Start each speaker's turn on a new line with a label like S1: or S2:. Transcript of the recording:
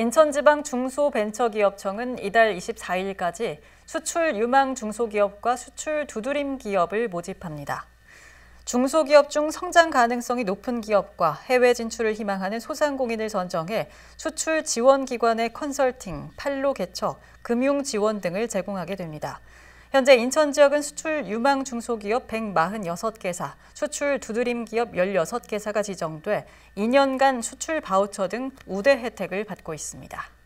S1: 인천지방 중소벤처기업청은 이달 24일까지 수출 유망 중소기업과 수출 두드림 기업을 모집합니다. 중소기업 중 성장 가능성이 높은 기업과 해외 진출을 희망하는 소상공인을 선정해 수출 지원 기관의 컨설팅, 판로 개척, 금융 지원 등을 제공하게 됩니다. 현재 인천 지역은 수출 유망 중소기업 146개사, 수출 두드림 기업 16개사가 지정돼 2년간 수출 바우처 등 우대 혜택을 받고 있습니다.